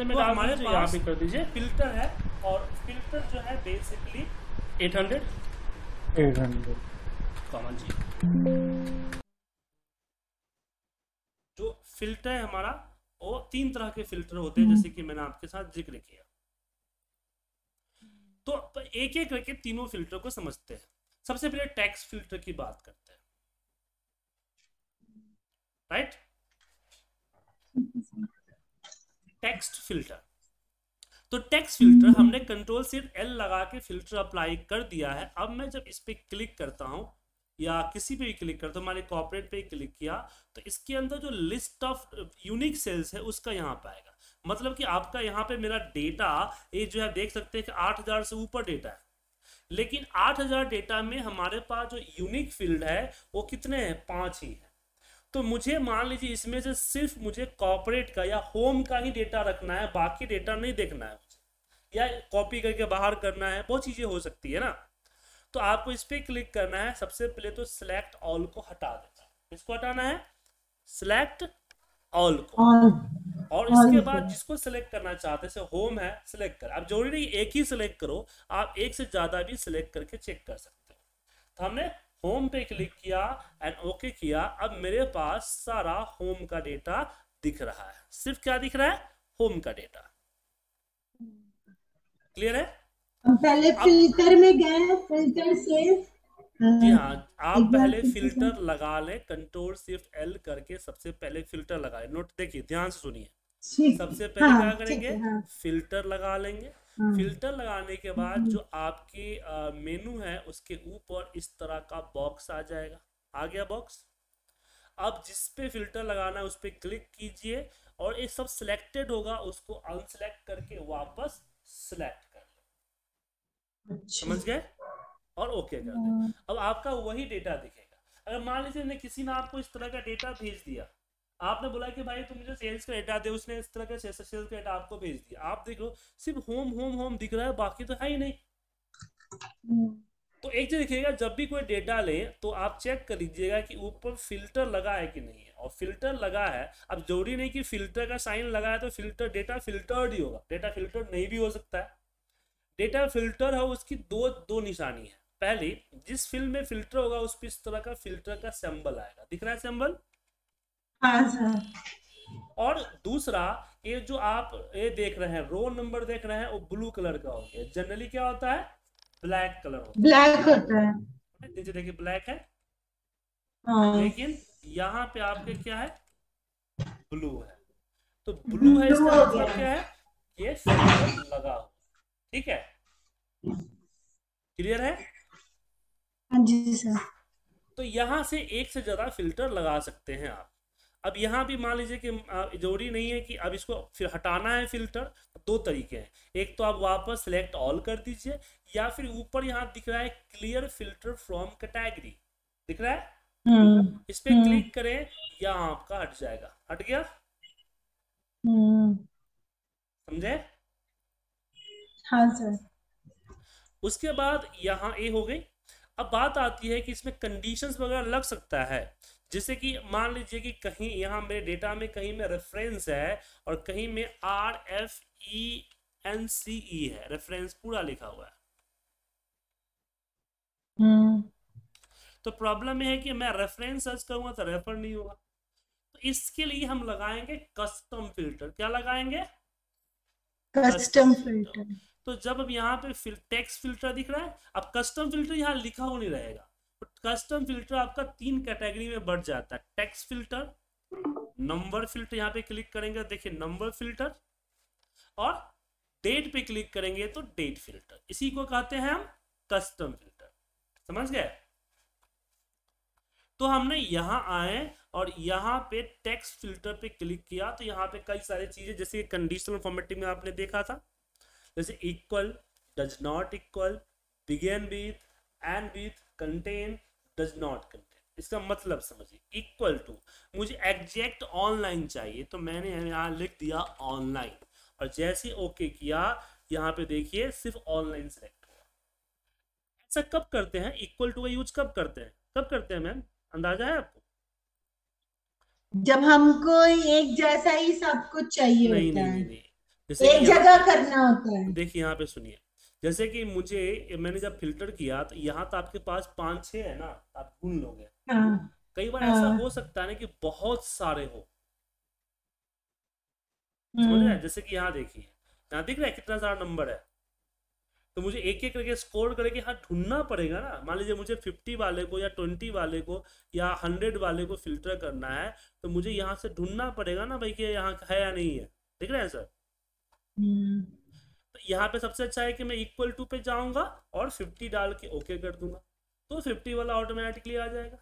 अंदर में डाल हमारे यहाँ पे कर दीजिए फिल्टर है और फिल्टर जो है बेसिकली 800 हंड्रेड कॉमन जी जो फिल्टर है हमारा वो तीन तरह के फिल्टर होते हैं हम्म। जैसे कि मैंने आपके साथ जिक्र किया तो, तो एक एक करके तीनों फिल्टर को समझते हैं सबसे पहले टैक्स फिल्टर की बात करते हैं राइट right? टेक्स्ट फिल्टर तो टेक्स्ट फिल्टर हमने कंट्रोल सिर्फ एल लगा के फिल्टर अप्लाई कर दिया है अब मैं जब इस पर क्लिक करता हूँ या किसी पे भी क्लिक करता हूँ मैंने कॉपरेट पे क्लिक किया तो इसके अंदर जो लिस्ट ऑफ यूनिक सेल्स है उसका यहाँ पे आएगा मतलब कि आपका यहाँ पे मेरा डेटा ये जो है देख सकते हैं कि आठ से ऊपर डेटा है लेकिन आठ डेटा में हमारे पास जो यूनिक फील्ड है वो कितने हैं पाँच ही है तो मुझे मान लीजिए इसमें से सिर्फ मुझे कॉपरेट का या होम का ही डेटा रखना है बाकी डेटा नहीं देखना है या कॉपी करके बाहर करना है बहुत चीज़ें हो सकती है ना तो आपको इस पर क्लिक करना है सबसे पहले तो सिलेक्ट ऑल को हटा देना है इसको हटाना है सिलेक्ट ऑल को और इसके बाद जिसको सिलेक्ट करना चाहते हैं होम है सिलेक्ट कर आप जरूरी नहीं एक ही सिलेक्ट करो आप एक से ज़्यादा भी सिलेक्ट करके चेक कर सकते हो तो हमने होम पे क्लिक किया एंड ओके किया अब मेरे पास सारा होम का डेटा दिख रहा है सिर्फ क्या दिख रहा है होम का डेटा क्लियर है पहले फिल्टर में गए फिल्टर से जी हाँ आप पहले फिल्टर लगा ले कंट्रोल शिफ्ट एल करके सबसे पहले फिल्टर लगा नोट देखिए ध्यान से सुनिए सबसे पहले हाँ, क्या करेंगे हाँ। फिल्टर लगा लेंगे हम्म। फिल्टर लगाने के हम्म, बाद हम्म। जो आपके मेनू है उसके ऊपर इस तरह का बॉक्स आ जाएगा आ गया बॉक्स अब जिस पे फिल्टर लगाना है उस पर क्लिक कीजिए और ये सब सिलेक्टेड होगा उसको अनसेलेक्ट करके वापस सिलेक्ट कर लें अच्छा। समझ गए और ओके कर दे अब आपका वही डेटा दिखेगा अगर मान लीजिए किसी ने आपको इस तरह का डेटा भेज दिया आपने बोला कि भाई तुम जो सेल्स का डेटा दे उसने इस तरह का सेल्स का डेटा आपको भेज दिया आप देख लो सिर्फ होम होम होम दिख रहा है बाकी तो है ही नहीं तो एक चीज देखिएगा जब भी कोई डेटा ले तो आप चेक कर लीजिएगा कि ऊपर फिल्टर लगा है कि नहीं है और फिल्टर लगा है अब जरूरी नहीं कि फिल्टर का साइन लगा है तो फिल्टर डेटा फिल्टर्ड ही होगा डेटा फिल्टर नहीं भी हो सकता है डेटा फिल्टर है उसकी दो दो निशानी है पहली जिस फिल्म में फिल्टर होगा उस पर इस तरह का फिल्टर का सेम्बल आएगा दिख रहा है सैम्बल हाँ, हाँ। और दूसरा ये जो आप ये देख रहे हैं रो नंबर देख रहे हैं वो ब्लू कलर का हो गया जनरली क्या होता है ब्लैक कलर होता ब्लैक होता है नीचे देखिए ब्लैक है हाँ। लेकिन यहाँ पे आपके क्या है ब्लू है तो ब्लू है इसका मतलब क्या है ये लगा ठीक है क्लियर है जी सर तो यहां से एक से ज्यादा फिल्टर लगा सकते हैं आप अब यहाँ भी मान लीजिए कि जरूरी नहीं है कि अब इसको फिर हटाना है फिल्टर दो तरीके हैं एक तो आप वापस सेलेक्ट ऑल कर दीजिए या फिर ऊपर यहाँ दिख रहा है क्लियर फिल्टर फ्रॉम कैटेगरी दिख रहा है हम्म, इस पर क्लिक हम्म। करें या आपका हट जाएगा हट गया हम्म। समझे हाँ सर उसके बाद यहाँ ए हो गई अब बात आती है कि इसमें कंडीशंस वगैरह लग सकता है जैसे कि मान लीजिए कि कहीं यहाँ मेरे डेटा में कहीं में रेफरेंस है और कहीं में R F E N C E है रेफरेंस पूरा लिखा हुआ है हम्म। तो प्रॉब्लम यह है कि मैं रेफरेंस सर्च करूंगा तो रेफर नहीं होगा तो इसके लिए हम लगाएंगे कस्टम फिल्टर क्या लगाएंगे कस्टम फिल्टर तो जब अब यहाँ पे टेक्स्ट फिल्टर दिख रहा है अब कस्टम फिल्टर यहाँ लिखा हो नहीं रहेगा कस्टम फिल्टर आपका तीन कैटेगरी में बढ़ जाता है टेक्स फिल्टर नंबर फिल्टर यहाँ पे क्लिक करेंगे देखिए नंबर फिल्टर और डेट पे क्लिक करेंगे तो डेट फिल्टर इसी को कहते हैं हम कस्टम फिल्टर समझ गए तो हमने यहां आए और यहाँ पे टेक्स्ट फिल्टर पे क्लिक किया तो यहाँ पे कई सारी चीजें जैसे कंडीशनल फॉर्मेटिंग में आपने देखा था जैसे equal does not equal begin with end with contain does not contain इसका मतलब समझिए इक्वल टू मुझे एग्जैक्ट ऑनलाइन चाहिए तो मैंने यहाँ लिख दिया ऑनलाइन और जैसे ओके किया यहाँ पे देखिए सिर्फ ऑनलाइन सेलेक्ट हुआ ऐसा कब करते हैं इक्वल टू का यूज कब करते हैं कब करते हैं मैम अंदाजा है आपको जब हमको एक जैसा ही सब कुछ चाहिए नहीं, होता नहीं, नहीं, नहीं। एक जगह करना होता है देखिए यहाँ पे सुनिए जैसे कि मुझे मैंने जब फिल्टर किया तो यहाँ तो आपके पास पांच छह है ना आप भूल लोगे हाँ। कई बार ऐसा हाँ। हो सकता है ना कि बहुत सारे हो समझ रहे हैं हम्म। जैसे कि यहाँ देखिए यहाँ दिख रहा है कितना सारा नंबर है तो मुझे एक एक करके स्कोर करके यहाँ ढूंढना पड़ेगा ना मान लीजिए मुझे फिफ्टी वाले को या ट्वेंटी वाले को या हंड्रेड वाले को फिल्टर करना है तो मुझे यहाँ से ढूंढना पड़ेगा ना भाई कि यहाँ है या नहीं है दिख रहे हैं सर हम्म। तो यहाँ पे सबसे अच्छा है कि मैं इक्वल टू पे जाऊंगा और फिफ्टी डाल के ओके कर दूंगा तो फिफ्टी वाला ऑटोमेटिकली आ जाएगा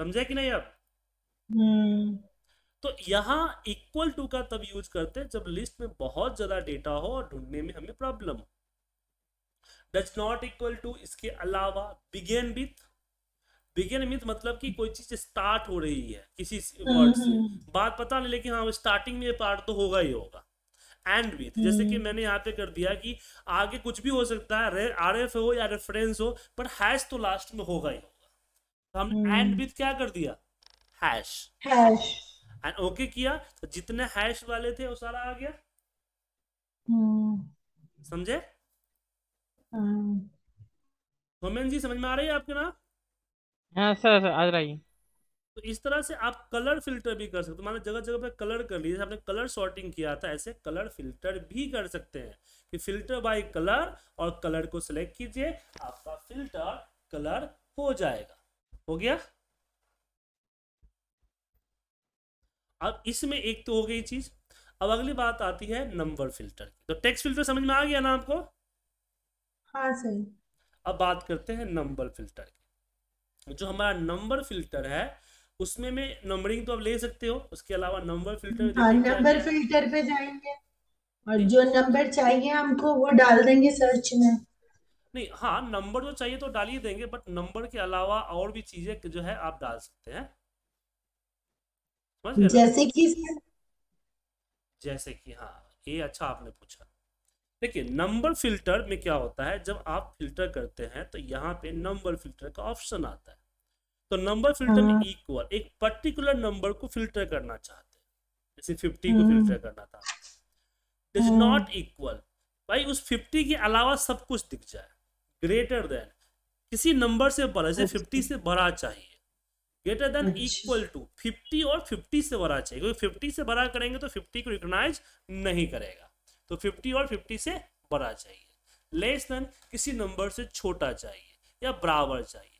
समझे कि नहीं आप हम्म। तो यहाँ इक्वल टू का तब यूज करते हैं जब लिस्ट में बहुत ज्यादा डेटा हो और ढूंढने में हमें प्रॉब्लम हो डज नॉट इक्वल टू इसके अलावा बिगेन विथ बिगेन विथ मतलब कि कोई चीज स्टार्ट हो रही है किसी वर्ड से हम्म। बात पता नहीं लेकिन हाँ स्टार्टिंग में पार्ट तो होगा ही होगा एंड भी जैसे कि hmm. मैंने यहाँ पे कर दिया कि आगे कुछ भी हो सकता है आर एफ हो या रेफरेंस हो पर हैश तो लास्ट में होगा ही होगा तो हमने एंड hmm. विथ क्या कर दिया हैश एंड ओके किया तो जितने हैश वाले थे वो सारा आ गया hmm. समझे सोमेन जी समझ में आ रही है आपके नाम हाँ सर आ रही है तो इस तरह से आप कलर फिल्टर भी कर सकते हो माना जगह जगह पर कलर कर लीजिए आपने कलर सॉर्टिंग किया था ऐसे कलर फिल्टर भी कर सकते हैं कि फिल्टर बाय कलर और कलर को सिलेक्ट कीजिए आपका फिल्टर कलर हो जाएगा हो गया अब इसमें एक तो हो गई चीज अब अगली बात आती है नंबर फिल्टर की तो टेक्स्ट फिल्टर समझ में आ गया ना आपको हाँ सही अब बात करते हैं नंबर फिल्टर की जो हमारा नंबर फिल्टर है उसमें में नंबरिंग तो आप ले सकते हो उसके अलावा नंबर फिल्टर नंबर फिल्टर पे जाएंगे और जो नंबर चाहिए हमको वो डाल देंगे सर्च में नहीं हाँ नंबर जो तो चाहिए तो डाल ही देंगे बट नंबर के अलावा और भी चीजें जो है आप डाल सकते हैं जैसे कि जैसे कि हाँ ये अच्छा आपने पूछा देखिए नंबर फिल्टर में क्या होता है जब आप फिल्टर करते हैं तो यहाँ पे नंबर फिल्टर का ऑप्शन आता है तो नंबर फिल्टर में इक्वल हाँ। एक पर्टिकुलर नंबर को फिल्टर करना चाहते हैं जैसे फिफ्टी को फिल्टर हम्म। करना था इज नॉट इक्वल भाई उस फिफ्टी के अलावा सब कुछ दिख जाए ग्रेटर देन किसी नंबर से बड़ा जैसे फिफ्टी से बड़ा चाहिए greater than equal to fifty और फिफ्टी से बड़ा चाहिए क्योंकि फिफ्टी से बड़ा करेंगे तो फिफ्टी को रिकॉग्नाइज नहीं करेगा तो फिफ्टी और फिफ्टी से बड़ा चाहिए लेस देन किसी नंबर से छोटा चाहिए या बराबर चाहिए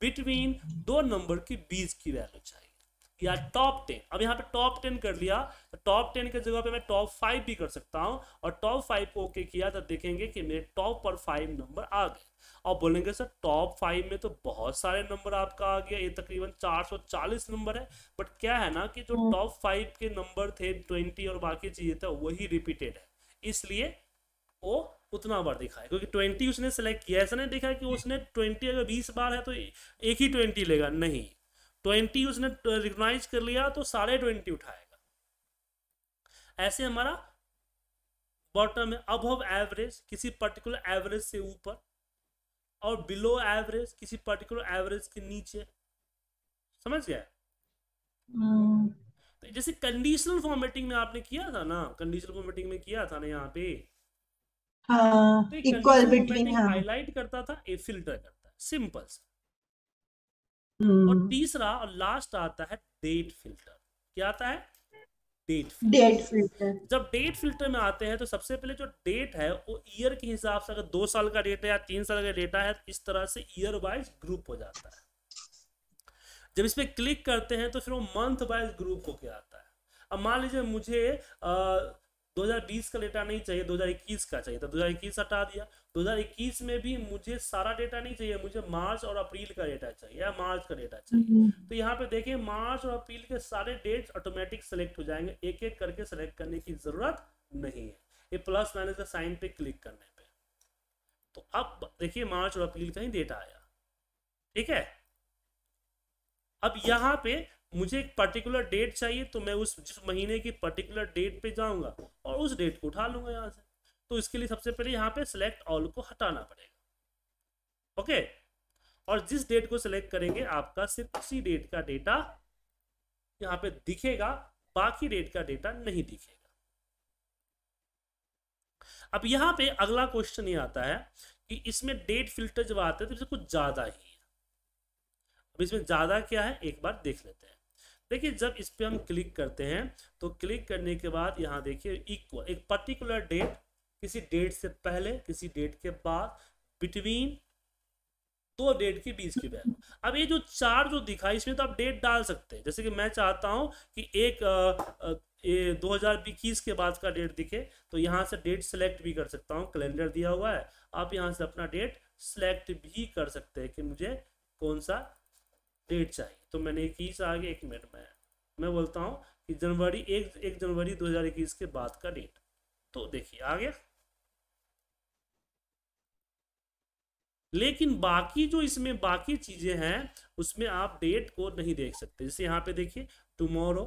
बिटवीन दो नंबर के बीच की वैल्यू चाहिए या टॉप टेन अब यहाँ पे टॉप टेन कर लिया तो टॉप टेन के जगह पे मैं टॉप फाइव भी कर सकता हूँ और टॉप फाइव को ओके किया तो देखेंगे कि मेरे टॉप पर फाइव नंबर आ गए और बोलेंगे सर टॉप फाइव में तो बहुत सारे नंबर आपका आ गया ये तकरीबन 440 नंबर है बट क्या है ना कि जो टॉप हम्म। फाइव के नंबर थे ट्वेंटी और बाकी चीजें थे वही रिपीटेड है इसलिए वो उतना बार दिखाए क्योंकि ट्वेंटी उसने सेलेक्ट किया ऐसा नहीं देखा कि उसने ट्वेंटी अगर बीस बार है तो एक ही ट्वेंटी लेगा नहीं ट्वेंटी उसने रिकोगनाइज कर लिया तो सारे ट्वेंटी उठाएगा ऐसे हमारा बॉटम है अबव एवरेज किसी पर्टिकुलर एवरेज से ऊपर और बिलो एवरेज किसी पर्टिकुलर एवरेज के नीचे समझ गया हम्म। तो जैसे कंडीशनल फॉर्मेटिंग में आपने किया था ना कंडीशनल फॉर्मेटिंग में किया था ना यहाँ पे इक्वल बिटवीन हाईलाइट करता था ए फिल्टर करता है सिंपल सा और हम्म। तीसरा और लास्ट आता है डेट फिल्टर क्या आता है डेट डेट फिल्टर जब डेट फिल्टर में आते हैं तो सबसे पहले जो डेट है वो ईयर के हिसाब से अगर दो साल का डेटा या तीन साल का डेटा है तो इस तरह से ईयर वाइज ग्रुप हो जाता है जब इस क्लिक करते हैं तो फिर वो मंथ वाइज ग्रुप होके आता है अब मान लीजिए मुझे आ, 2020 का डेटा नहीं चाहिए 2021 का चाहिए तो 2021 हटा दिया 2021 में भी मुझे सारा डेटा नहीं चाहिए मुझे मार्च और अप्रैल का डेटा चाहिए या मार्च का डेटा चाहिए हम्म, हम्म। तो यहाँ पे देखिए मार्च और अप्रैल के सारे डेट्स ऑटोमेटिक सेलेक्ट हो जाएंगे एक एक करके सेलेक्ट करने की जरूरत नहीं है ये प्लस माइनस का साइन पे क्लिक करने पे तो अब देखिए मार्च और अप्रैल का ही डेटा आया ठीक है अब यहाँ पे मुझे एक पर्टिकुलर डेट चाहिए तो मैं उस जिस महीने की पर्टिकुलर डेट पे जाऊंगा और उस डेट को उठा लूंगा यहाँ से तो इसके लिए सबसे पहले यहाँ पे सिलेक्ट ऑल को हटाना पड़ेगा ओके और जिस डेट को सिलेक्ट करेंगे आपका सिर्फ उसी डेट का डेटा यहाँ पे दिखेगा बाकी डेट का डेटा नहीं दिखेगा अब यहाँ पे अगला क्वेश्चन ये आता है कि इसमें डेट फिल्टर जब आते हैं तो इसमें कुछ ज्यादा ही है अब इसमें ज्यादा क्या है एक बार देख लेते हैं देखिए जब इस पर हम क्लिक करते हैं तो क्लिक करने के बाद यहाँ देखिए इक्वल एक पर्टिकुलर डेट किसी डेट से पहले किसी डेट के बाद बिटवीन दो डेट के बीच की वैल्यू अब ये जो चार जो दिखा इसमें तो आप डेट डाल सकते हैं जैसे कि मैं चाहता हूँ कि एक आ, आ, ये 2021 के बाद का डेट दिखे तो यहाँ से डेट सेलेक्ट भी कर सकता हूँ कैलेंडर दिया हुआ है आप यहाँ से अपना डेट सेलेक्ट भी कर सकते हैं कि मुझे कौन सा डेट चाहिए तो मैंने इक्कीस आ गया एक मिनट में मैं बोलता हूँ कि जनवरी एक एक जनवरी 2021 के बाद का डेट तो देखिए आ गया लेकिन बाकी जो इसमें बाकी चीजें हैं उसमें आप डेट को नहीं देख सकते जैसे यहाँ पे देखिए टुमारो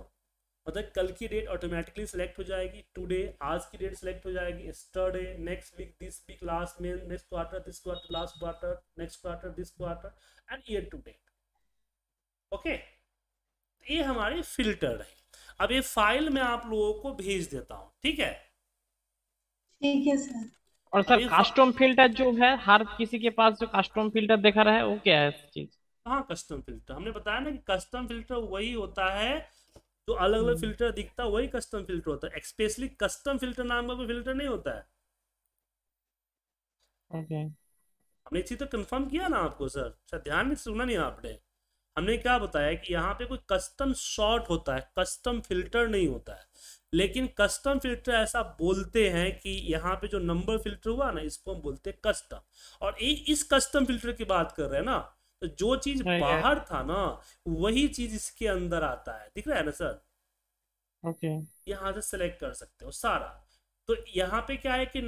मतलब कल की डेट ऑटोमेटिकली सिलेक्ट हो जाएगी टुडे आज की डेट सिलेक्ट हो जाएगी yesterday next week this week last month next quarter this quarter last quarter next quarter this quarter and year today okay तो ये हमारे फिल्टर है अब ये फाइल मैं आप लोगों को भेज देता हूँ ठीक है ठीक है सर और सर कस्टम फिल्टर जो है हर किसी के पास जो कस्टम फिल्टर देखा रहा है वो क्या है चीज हाँ कस्टम फिल्टर हमने बताया ना कि कस्टम फिल्टर वही होता है जो अलग अलग फिल्टर दिखता है वही कस्टम फिल्टर होता है स्पेशली कस्टम फिल्टर नाम का कोई फिल्टर नहीं होता है okay. हमने इसी तो कंफर्म किया ना आपको सर सर अच्छा, ध्यान सुना नहीं आपने हमने क्या बताया कि यहाँ पे कोई कस्टम शॉर्ट होता है कस्टम फिल्टर नहीं होता है लेकिन कस्टम फिल्टर ऐसा बोलते हैं कि यहाँ पे जो नंबर फिल्टर हुआ ना इसको हम बोलते हैं कस्टम और ए, इस कस्टम फिल्टर की बात कर रहे हैं ना तो जो चीज हाँ, बाहर था ना वही चीज इसके अंदर आता है दिख रहा है ना सर ओके यहाँ से सिलेक्ट कर सकते हो सारा तो यहाँ पे क्या है कि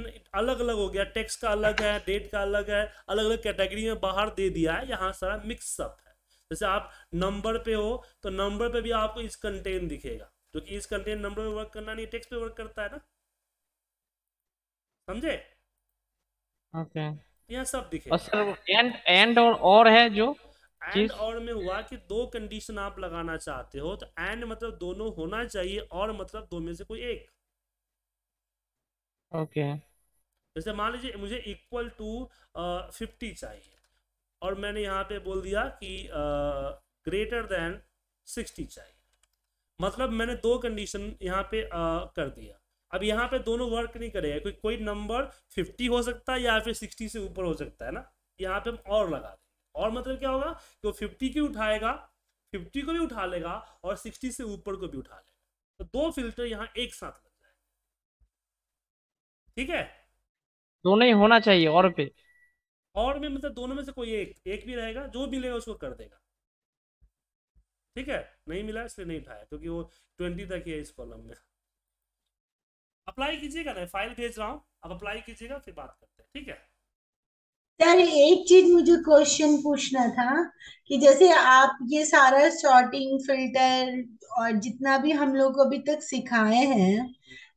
अलग अलग हो गया टेक्स्ट का अलग है डेट का अलग है अलग अलग कैटेगरी में बाहर दे दिया है यहाँ सारा मिक्सअप है जैसे आप नंबर पे हो तो नंबर पे भी आपको इस कंटेन दिखेगा क्योंकि इस कंटेन नंबर पे वर्क करना नहीं टेक्स्ट पे वर्क करता है ना समझे ओके okay. तो यहाँ सब दिखेगा एंड एंड और और है जो एंड और में हुआ कि दो कंडीशन आप लगाना चाहते हो तो एंड मतलब दोनों होना चाहिए और मतलब दो में से कोई एक ओके okay. जैसे मान लीजिए मुझे इक्वल टू फिफ्टी चाहिए और मैंने यहाँ पे बोल दिया कि ग्रेटर देन सिक्सटी चाहिए मतलब मैंने दो कंडीशन यहाँ पे आ, कर दिया अब यहाँ पे दोनों वर्क नहीं करेगा कोई कोई नंबर फिफ्टी हो सकता है या फिर सिक्सटी से ऊपर हो सकता है ना यहाँ पे हम और लगा देंगे और मतलब क्या होगा कि वो फिफ्टी की उठाएगा फिफ्टी को भी उठा लेगा और सिक्सटी से ऊपर को भी उठा लेगा तो दो फिल्टर यहाँ एक साथ लग जाएगा ठीक है दोनों ही होना चाहिए और पे और में मतलब दोनों में से कोई एक एक भी रहेगा जो मिलेगा उसको कर देगा ठीक है नहीं मिला इसलिए नहीं उठाया क्योंकि वो ट्वेंटी तक ही है इस कॉलम में अप्लाई कीजिएगा ना फाइल भेज रहा हूँ आप अप्लाई कीजिएगा फिर बात करते हैं ठीक है सर एक चीज मुझे क्वेश्चन पूछना था कि जैसे आप ये सारा शॉर्टिंग फिल्टर और जितना भी हम लोग अभी तक सिखाए हैं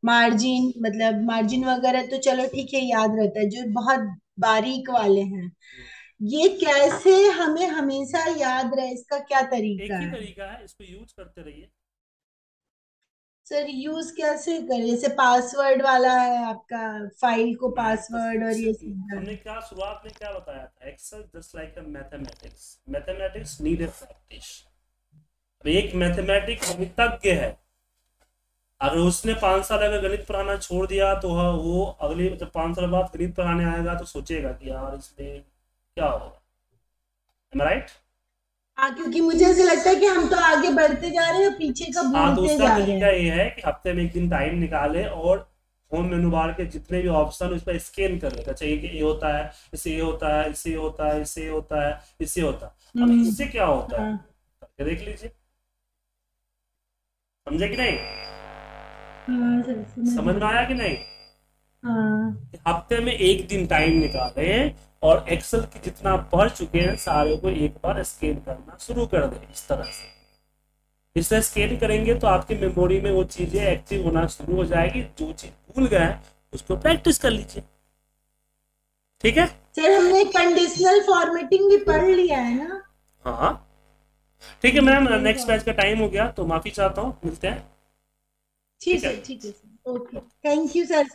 मार्जिन मतलब मार्जिन वगैरह तो चलो ठीक है याद रहता है जो बहुत बारीक वाले हैं ये कैसे हमें हमेशा याद रहे इसका क्या तरीका एक ही तरीका है इसको यूज करते रहिए सर यूज कैसे करें जैसे पासवर्ड वाला है आपका फाइल को पासवर्ड और ये हमने क्या शुरुआत में क्या बताया था Excel just like a mathematics mathematics need a practice एक मैथमेटिक्स अभी तक है अगर उसने पाँच साल अगर गणित पढ़ाना छोड़ दिया तो हाँ, वो अगले मतलब पाँच साल बाद गणित पढ़ाने आएगा तो सोचेगा कि यार इसमें क्या होगा राइट हाँ, क्योंकि मुझे ऐसे लगता है कि हम तो आगे बढ़ते जा रहे हैं पीछे का हाँ तो तरीका ये है कि हफ्ते में एक दिन टाइम निकाले और होम मेनू बार के जितने भी ऑप्शन उस पर स्कैन कर लेगा अच्छा ये होता है इससे ये होता है इससे होता है इससे होता है इससे होता है अब हम्म। इससे क्या होता है हाँ। देख लीजिए समझे कि नहीं हाँ, समझ में आया कि नहीं हाँ। हफ्ते में एक दिन टाइम निकाले और एक्सेल की जितना पढ़ चुके हैं सारे को एक बार स्कैन करना शुरू कर दें इस तरह से इससे स्कैन करेंगे तो आपकी मेमोरी में वो चीजें एक्टिव होना शुरू हो जाएगी जो चीज भूल गए उसको प्रैक्टिस कर लीजिए ठीक है सर हमने कंडीशनल फॉर्मेटिंग भी पढ़ लिया है ना हाँ ठीक है मैम नेक्स्ट बैच का टाइम हो गया तो माफी चाहता हूँ मिलते हैं ঠিক আছে ঠিক আছে ওকে থ্যাংক ইউ স্যার